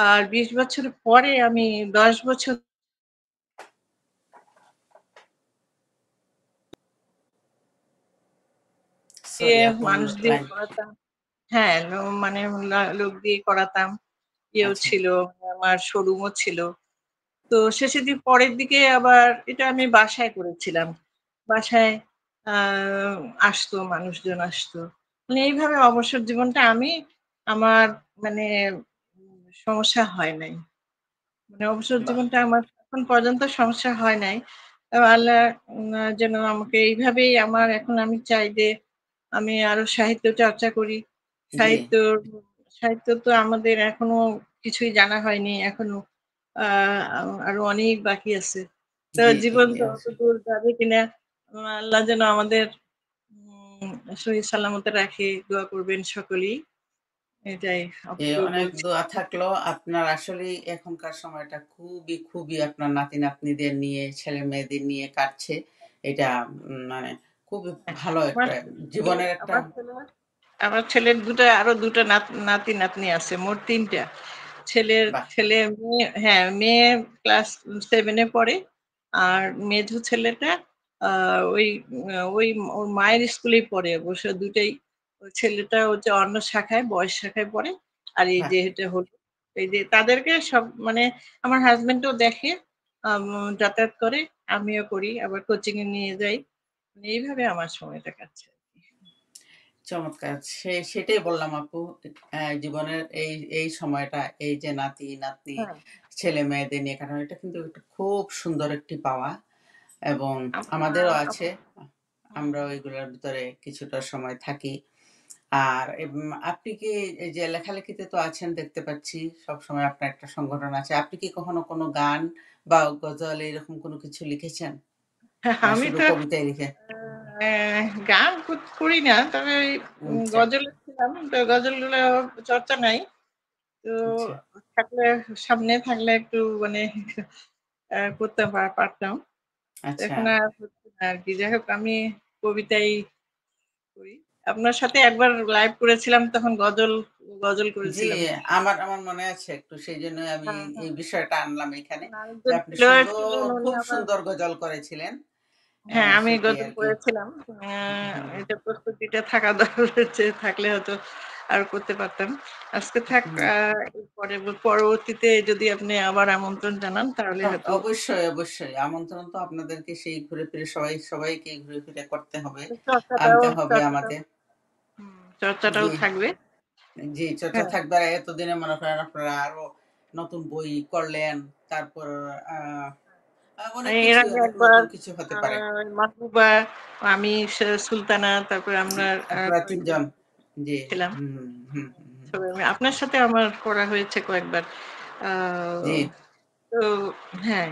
আর বিশ বছর পরে আমি দশ বছর মানুষদের হ্যাঁ মানে লোক দিয়ে করাতাম ইয়েও আচ্ছা। ছিল আমার শোরুমও ছিল। তো শেষের দিন পরের দিকে আবার এটা আমি বাসায় করেছিলাম। বাসায় আহ আসতো মানুষজন আসতো। মানে এইভাবে অবসর জীবনটা আমি আমার মানে সমস্যা হয় নাই। মানে অবসর জীবনটা আমার এখন পর্যন্ত সমস্যা হয় নাই। আল্লাহ যেন আমাকে এইভাবেই আমার এখন আমি চাই যে আমি আরো সাহিত্য চর্চা করি। সাহিত্য সাহিত্য তো আমাদের এখনো কিছুই জানা হয়নি এখনো আরো অনেক বাকি আছে তো জীবন তো দূর যাবে কিনা আল্লাহ যেন আমাদের শহীদ সালামতে রাখে দোয়া করবেন সকলেই এটাই অনেক দোয়া থাকলো আপনার আসলে এখনকার সময়টা খুবই খুবই আপনার নাতি নাতনিদের নিয়ে ছেলে মেয়েদের নিয়ে কাটছে এটা মানে খুবই ভালো একটা জীবনের একটা আমার ছেলের দুটা আরো দুটা নাতি নাতনি আছে মোট তিনটা ছেলের ছেলে মেয়ে হ্যাঁ মেয়ে ক্লাস সেভেনে পড়ে আর মেধু ছেলেটা ওই ওই ওর মায়ের স্কুলেই পড়ে অবশ্য দুটাই ছেলেটা হচ্ছে অন্য শাখায় বয়স শাখায় পড়ে আর এই যে এটা হলো এই যে তাদেরকে সব মানে আমার হাজবেন্ডও দেখে যাতায়াত করে আমিও করি আবার কোচিং এ নিয়ে যাই মানে এইভাবে আমার সময়টা কাটছে চমৎকার সে সেটাই বললাম আপু জীবনের এই এই সময়টা এই যে নাতি নাতনি হ্যাঁ। ছেলে মেয়েদের নিয়ে কাটানো এটা কিন্তু খুব সুন্দর একটি পাওয়া এবং আমাদেরও আছে আমরা ওইগুলোর ভিতরে কিছুটা সময় থাকি আর আপনি কি যে লেখালেখিতে তো আছেন দেখতে পাচ্ছি সবসময় আপনার একটা সংগঠন আছে আপনি কি কখনো কোনো গান বা গজল এরকম কোনো কিছু লিখেছেন হ্যাঁ, আমি কবিতায় লিখে হ্যাঁ, গান করি না তবে ওই আচ্ছা। গজল ছিলাম তো গজল গুলো চর্চা নাই তো আচ্ছা। থাকলে সামনে থাকলে একটু মানে করতে পারতাম আচ্ছা। এখন আর আর কি যাই হোক আমি কবিতাই করি আপনার সাথে একবার লাইভ করেছিলাম তখন গজল গজল করেছিলাম আমার আমার মনে আছে একটু সেই জন্য আমি হ্যাঁ, হ্যাঁ। এই বিষয়টা আনলাম এখানে খুব সুন্দর গজল করেছিলেন হ্যাঁ, হ্যাঁ আমি গত করেছিলাম হ্যাঁ। এটা প্রস্তুতিটা থাকা দরকার থাকলে হয়তো আর করতে পারতাম আজকে থাক পরে পরবর্তীতে যদি আপনি আবার আমন্ত্রণ জানান তাহলে অবশ্যই অবশ্যই আমন্ত্রণ তো আপনাদেরকে সেই ঘুরে ফিরে সবাই সবাইকে ঘুরে ফিরে করতে হবে আনতে হবে আমাদের চর্চাটাও থাকবে জি চর্চা হ্যাঁ। থাকবে এতদিনে মনে করেন আপনারা আরো নতুন বই করলেন তারপর আহ মানে আমি সুলতানা তারপর আমরা আপনার সাথে আমার করা হয়েছে কয়েকবার তো হ্যাঁ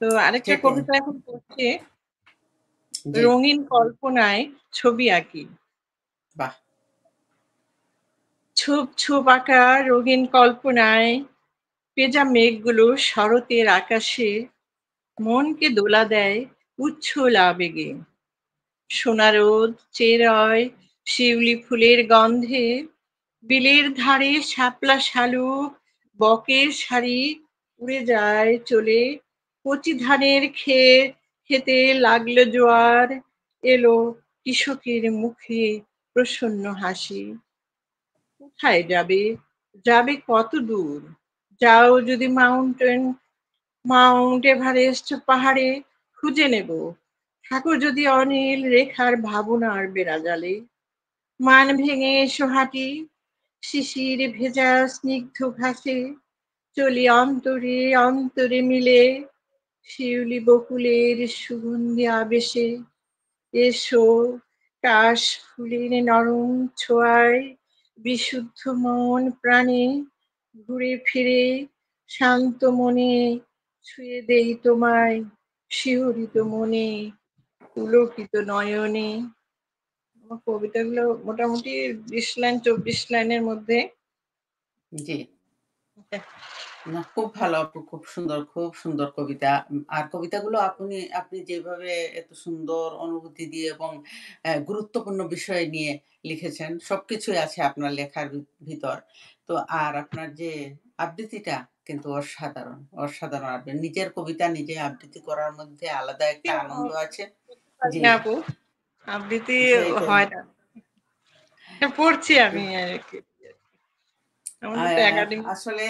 তো আরেকটা কবিতা এখন বলছে রঙিন কল্পনায় ছবি আঁকি বাহ ছুপ আঁকা রঙিন কল্পনায় পেজা মেঘগুলো শরতের আকাশে মনকে দোলা দেয় উচ্ছল আবেগে সোনারোদ চেরয় শিউলি ফুলের গন্ধে বিলের ধারে শাপলা শালুক বকের শাড়ি উড়ে যায় চলে কচি ধানের ক্ষেত খেতে লাগলো জোয়ার এলো কৃষকের মুখে প্রসন্ন হাসি কোথায় যাবে যাবে কত দূর যাও যদি মাউন্টেন মাউন্ট এভারেস্ট পাহাড়ে খুঁজে নেব ঠাকুর যদি অনিল রেখার ভাবনার বেড়াজালে মান ভেঙে সোহাটি শিশির ভেজা স্নিগ্ধ ঘাসে চলি অন্তরে অন্তরে মিলে শিউলি বকুলের সুগন্ধি আবেশে এসো কাশ ফুলের নরম ছোঁয়ায় বিশুদ্ধ মন প্রাণে ঘুরে ফিরে শান্ত মনে ছুঁয়ে দেই তোমায় শিহরিত মনে পুলকিত নয়নে আমার কবিতাগুলো মোটামুটি বিশ লাইন চব্বিশ লাইনের মধ্যে জি হ্যাঁ। না খুব ভালো আপু খুব সুন্দর খুব সুন্দর কবিতা আর কবিতাগুলো আপনি আপনি যেভাবে এত সুন্দর অনুভূতি দিয়ে এবং গুরুত্বপূর্ণ বিষয় নিয়ে লিখেছেন সবকিছুই আছে আপনার লেখার ভিতর তো আর আপনার যে আবৃত্তিটা কিন্তু অসাধারণ অসাধারণ আবৃত্তি নিজের কবিতা নিজে আবৃত্তি করার মধ্যে আলাদা একটা হ্যাঁ, আনন্দ আছে হ্যাঁ আবৃত্তি হয় না হ্যাঁ, পড়ছি আমি আসলে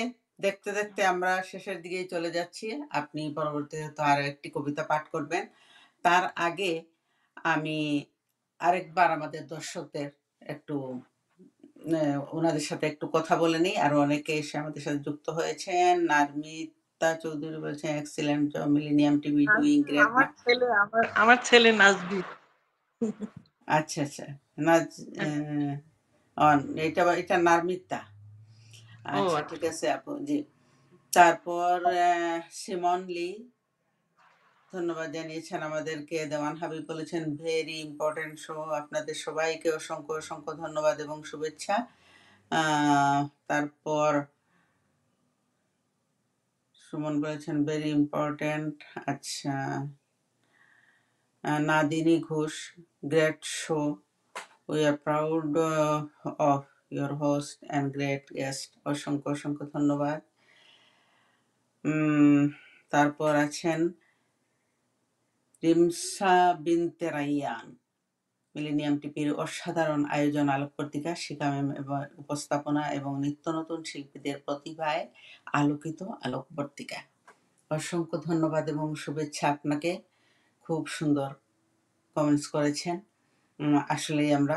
দেখতে দেখতে আমরা শেষের দিকে চলে যাচ্ছি আপনি পরবর্তীতে তো আর একটি কবিতা পাঠ করবেন তার আগে আমি আরেকবার আমাদের দর্শকদের একটু ওনাদের সাথে একটু কথা বলে নিই আর অনেকে এসে আমাদের সাথে যুক্ত হয়েছেন নার্মিতা চৌধুরী বলছেন excellent job millennium TV doing great আমার ছেলে আমার আমার ছেলে নাজবি আচ্ছা আচ্ছা নাজ এটা এটা নার্মিতা আচ্ছা, আচ্ছা ঠিক আছে আপু জি তারপর সিমন লি ধন্যবাদ জানিয়েছেন আমাদেরকে দেওয়ান হাবিব বলেছেন ভেরি ইম্পর্টেন্ট শো আপনাদের সবাইকে অসংখ্য অসংখ্য ধন্যবাদ এবং শুভেচ্ছা তারপর সুমন বলেছেন ভেরি ইম্পর্টেন্ট আচ্ছা Nadini Ghosh great show we are proud of your host and great guest অসংখ্য অসংখ্য ধন্যবাদ তারপর আছেন রিমসা বিনতে রাইয়ান মিলেনিয়াম টিপির অসাধারণ আয়োজন আলোকপত্রিকা শিকামেম এবং উপস্থাপনা এবং নিত্য নতুন শিল্পীদের প্রতিভায় আলোকিত আলোকপত্রিকা অসংখ্য ধন্যবাদ এবং শুভেচ্ছা আপনাকে খুব সুন্দর কমেন্টস করেছেন আসলেই আমরা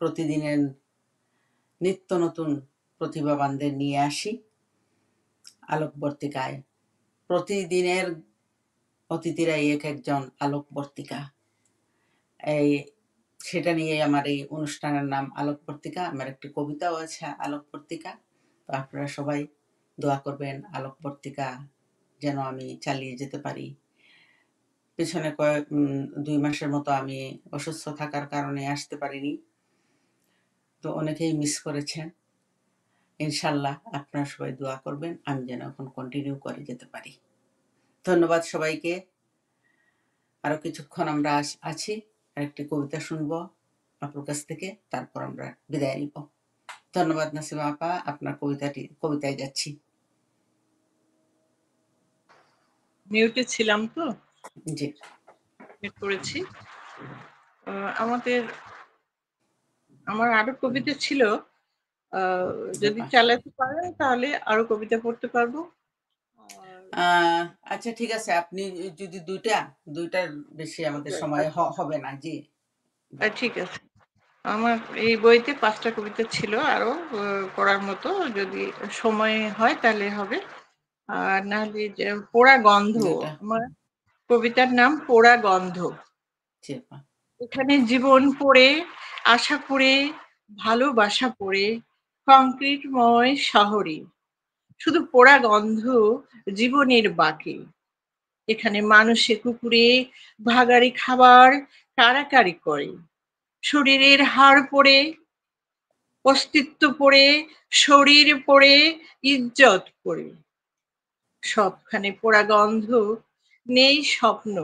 প্রতিদিনের নিত্য নতুন প্রতিভাবানদের নিয়ে আসি আলোকবর্তিকায় প্রতিদিনের অতিথিরাই এক একজন আলোকবর্তিকা এই সেটা নিয়ে আমার এই অনুষ্ঠানের নাম আলোকবর্তিকা আমার একটি কবিতাও আছে আলোকবর্তিকা তো আপনারা সবাই দোয়া করবেন আলোকবর্তিকা যেন আমি চালিয়ে যেতে পারি পেছনে কয়েক দুই মাসের মতো আমি অসুস্থ থাকার কারণে আসতে পারিনি তো অনেকেই মিস করেছেন ইনশাল্লাহ আপনারা সবাই দোয়া করবেন আমি যেন এখন কন্টিনিউ করে যেতে পারি ধন্যবাদ সবাইকে আরো কিছুক্ষণ আমরা আছি একটি কবিতা শুনবো আপনার কাছ থেকে তারপর আমরা বিদায় নিব ধন্যবাদ নাসিমা আপা আপনার কবিতাটি কবিতায় যাচ্ছি মিউটে ছিলাম তো জি করেছি আমাদের আমার আরো কবিতা ছিল যদি আচ্ছা। চালাতে পারেন তাহলে আরো কবিতা পড়তে পারবো আচ্ছা ঠিক আছে আপনি যদি দুইটা দুইটার বেশি আমাদের সময় হবে না জি ঠিক আছে আমার এই বইতে পাঁচটা কবিতা ছিল আরো পড়ার মতো যদি সময় হয় তাহলে হবে আর নাহলে পোড়া গন্ধ আমার কবিতার নাম পোড়া গন্ধ এখানে জীবন পড়ে আশা পড়ে ভালোবাসা পড়ে কংক্রিটময় শহরে শুধু পোড়া গন্ধ জীবনের বাকি এখানে মানুষে কুকুরে ভাগাড়ি খাবার কারাকারি করে শরীরের হাড় পড়ে অস্তিত্ব পড়ে শরীর পড়ে ইজ্জত পড়ে সবখানে পোড়া গন্ধ নেই স্বপ্ন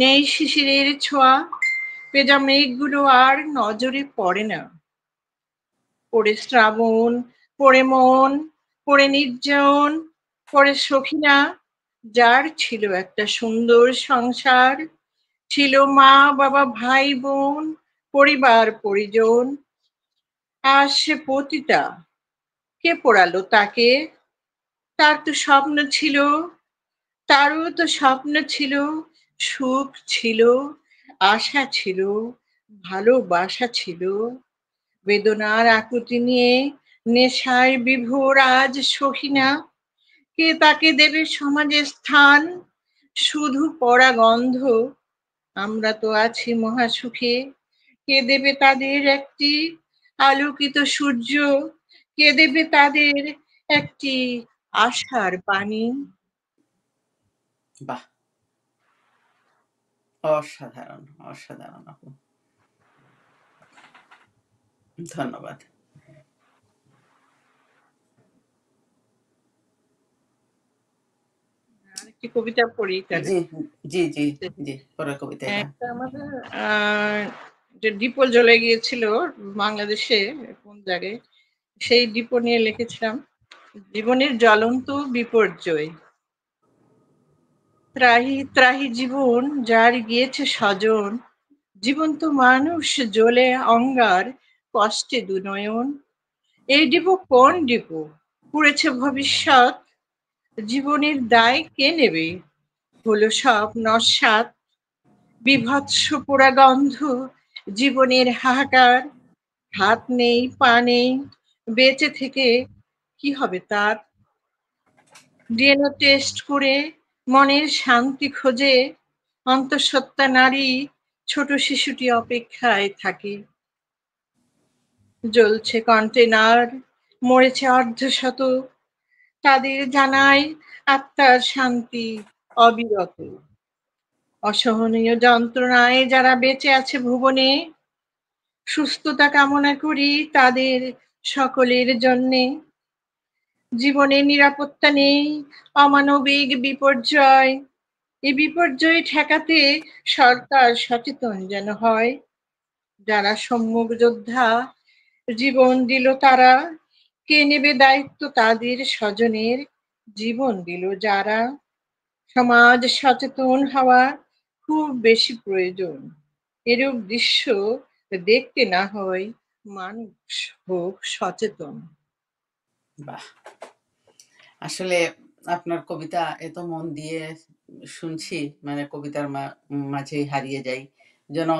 নেই শিশিরের ছোঁয়া পেজা মেঘগুলো আর নজরে পড়ে না পড়ে শ্রাবণ পড়ে মন পরে নির্জন পরে সখিনা যার ছিল একটা সুন্দর সংসার ছিল মা বাবা ভাই বোন পরিবার পরিজন আর সে পতিতা কে পড়ালো তাকে তার তো স্বপ্ন ছিল তারও তো স্বপ্ন ছিল সুখ ছিল আশা ছিল ভালোবাসা ছিল বেদনার আকুতি নিয়ে নেশায় বিভোর আজ সখিনা কে তাকে দেবে সমাজে স্থান শুধু পড়া গন্ধ আমরা তো আছি মহাসুখে কে দেবে তাদের একটি আলোকিত সূর্য কে দেবে তাদের একটি আশার পানি বাহ অসাধারণ অসাধারণ আপু ধন্যবাদ একটি কবিতা পড়ি যে ডিপো জ্বলে গিয়েছিল বাংলাদেশে কোন জায়গায় সেই ডিপো নিয়ে লিখেছিলাম জীবনের জ্বলন্ত বিপর্যয় ত্রাহি ত্রাহি জীবন যার গিয়েছে স্বজন জীবন্ত মানুষ জ্বলে অঙ্গার কষ্টে দুনয়ন এই ডিপো কোন ডিপো পুড়েছে ভবিষ্যৎ জীবনের দায় কে নেবে হলো সব নস্বাত বিভৎস পোড়া গন্ধ জীবনের হাহাকার হাত নেই পা নেই বেঁচে থেকে কি হবে তার ডিএনও টেস্ট করে মনের শান্তি খোঁজে অন্তঃসত্ত্বা নারী ছোট শিশুটি অপেক্ষায় থাকে জ্বলছে কন্টেনার মরেছে অর্ধশত তাদের জানাই আত্মার শান্তি অবিরত অসহনীয় যন্ত্রণায় যারা বেঁচে আছে ভুবনে সুস্থতা কামনা করি তাদের সকলের জন্যে জীবনে নিরাপত্তা নেই অমানবিক বিপর্যয় এই বিপর্যয় ঠেকাতে সরকার সচেতন যেন হয় যারা সম্মুখ যোদ্ধা জীবন দিল তারা কে নেবে দায়িত্ব তাদের স্বজনের জীবন দিল যারা সমাজ সচেতন হওয়া খুব বেশি প্রয়োজন এরূপ দৃশ্য দেখতে না হয় মানুষ হোক সচেতন বাহ আসলে আপনার কবিতা এত মন দিয়ে শুনছি মানে কবিতার মাঝেই হারিয়ে যাই যেন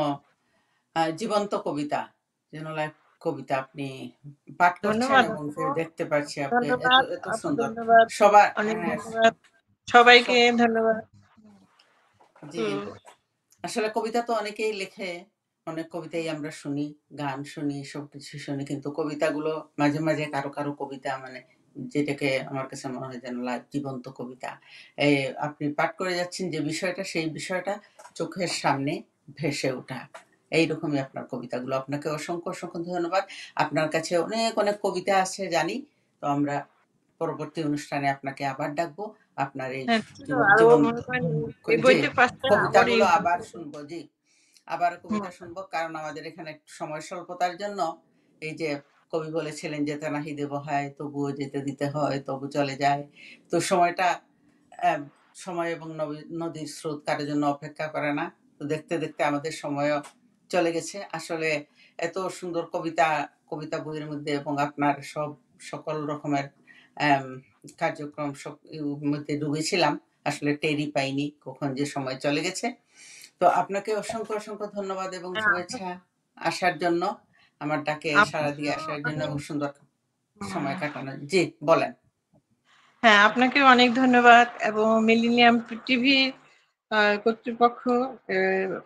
জীবন্ত কবিতা যেন লাইফ কবিতা আপনি পাঠ করছেন এবং দেখতে পাচ্ছি আপনি এত সুন্দর সবার হ্যাঁ, সবাইকে ধন্যবাদ জি আসলে কবিতা তো অনেকেই লেখে অনেক কবিতাই আমরা শুনি গান শুনি সবকিছু শুনি কিন্তু কবিতাগুলো মাঝে মাঝে কারো কারো কবিতা মানে যেটাকে আমার কাছে মনে হয় যেন জীবন্ত কবিতা এই আপনি পাঠ করে যাচ্ছেন যে বিষয়টা সেই বিষয়টা চোখের সামনে ভেসে ওঠা এইরকমই আপনার কবিতাগুলো আপনাকে অসংখ্য অসংখ্য ধন্যবাদ আপনার কাছে অনেক অনেক কবিতা আছে জানি তো আমরা পরবর্তী অনুষ্ঠানে আপনাকে আবার ডাকবো আপনার এই হ্যাঁ, মানে কবিতাগুলো আবার শুনবো জি আবার কবিতা শুনবো কারণ আমাদের এখানে সময় স্বল্পতার জন্য এই যে কবি বলেছিলেন যেতে নাহি দেব হয় তবুও যেতে দিতে হয় তবু চলে যায় তো সময়টা সময় এবং নদীর স্রোত কারোর জন্য অপেক্ষা করে না তো দেখতে দেখতে আমাদের সময় চলে গেছে আসলে এত সুন্দর কবিতা কবিতা বইয়ের মধ্যে এবং আপনার সব সকল রকমের কার্যক্রম সব মধ্যে ডুবেছিলাম আসলে টেরি পাইনি কখন যে সময় চলে গেছে তো আপনাকে অসংখ্য অসংখ্য ধন্যবাদ এবং হ্যাঁ, শুভেচ্ছা আসার জন্য আমার ডাকে সারা দিয়ে আসার জন্য এবং সুন্দর হ্যাঁ। সময় কাটানো জি বলেন হ্যাঁ আপনাকে অনেক ধন্যবাদ এবং মিলিনিয়াম টিভির কর্তৃপক্ষ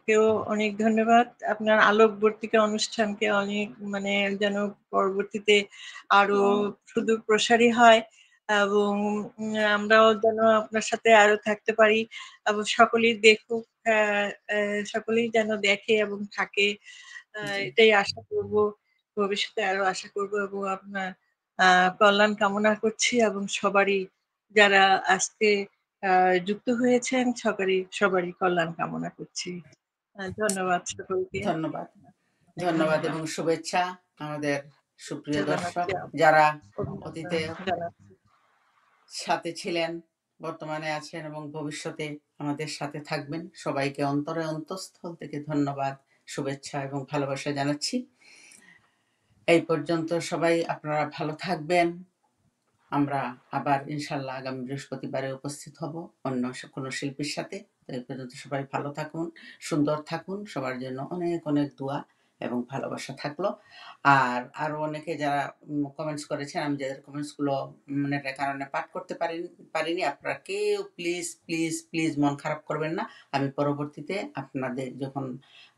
কেউ অনেক ধন্যবাদ আপনার আলোকবর্তিকা অনুষ্ঠানকে অনেক মানে যেন পরবর্তীতে আরো শুধু প্রসারী হয় এবং আমরাও যেন আপনার সাথে আরো থাকতে পারি এবং সকলেই দেখুক হ্যাঁ, সকলেই যেন দেখে এবং থাকে এটাই আশা করব ভবিষ্যতে আরো আশা করব এবং আপনার কল্যাণ কামনা করছি এবং সবারই যারা আজকে আহ, যুক্ত হয়েছেন সবারই সবারই কল্যাণ কামনা করছি ধন্যবাদ সকলকে ধন্যবাদ ধন্যবাদ এবং শুভেচ্ছা আমাদের সুপ্রিয় দর্শক যারা অতীতে সাথে ছিলেন বর্তমানে আছেন এবং ভবিষ্যতে আমাদের সাথে থাকবেন সবাইকে অন্তরে অন্তঃস্থল থেকে ধন্যবাদ শুভেচ্ছা এবং ভালোবাসা জানাচ্ছি এই পর্যন্ত সবাই আপনারা ভালো থাকবেন আমরা আবার ইনশাল্লাহ আগামী বৃহস্পতিবারে উপস্থিত হব অন্য কোনো শিল্পীর সাথে পর্যন্ত সবাই ভালো থাকুন সুন্দর থাকুন সবার জন্য অনেক অনেক দোয়া এবং ভালোবাসা থাকলো আর আরও অনেকে যারা কমেন্টস করেছেন আমি যাদের কমেন্টসগুলো মানে কারণে পাঠ করতে পারি পারিনি আপনারা কেউ প্লিজ প্লিজ প্লিজ মন খারাপ করবেন না আমি পরবর্তীতে আপনাদের যখন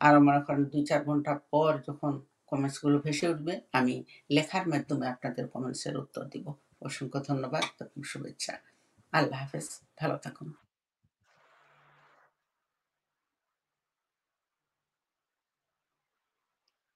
আরও মনে করেন দুই চার ঘন্টা পর যখন কমেন্টসগুলো ভেসে উঠবে আমি লেখার মাধ্যমে আপনাদের কমেন্টসের উত্তর দিব অসংখ্য ধন্যবাদ এবং শুভেচ্ছা আল্লাহ হাফেজ ভালো থাকুন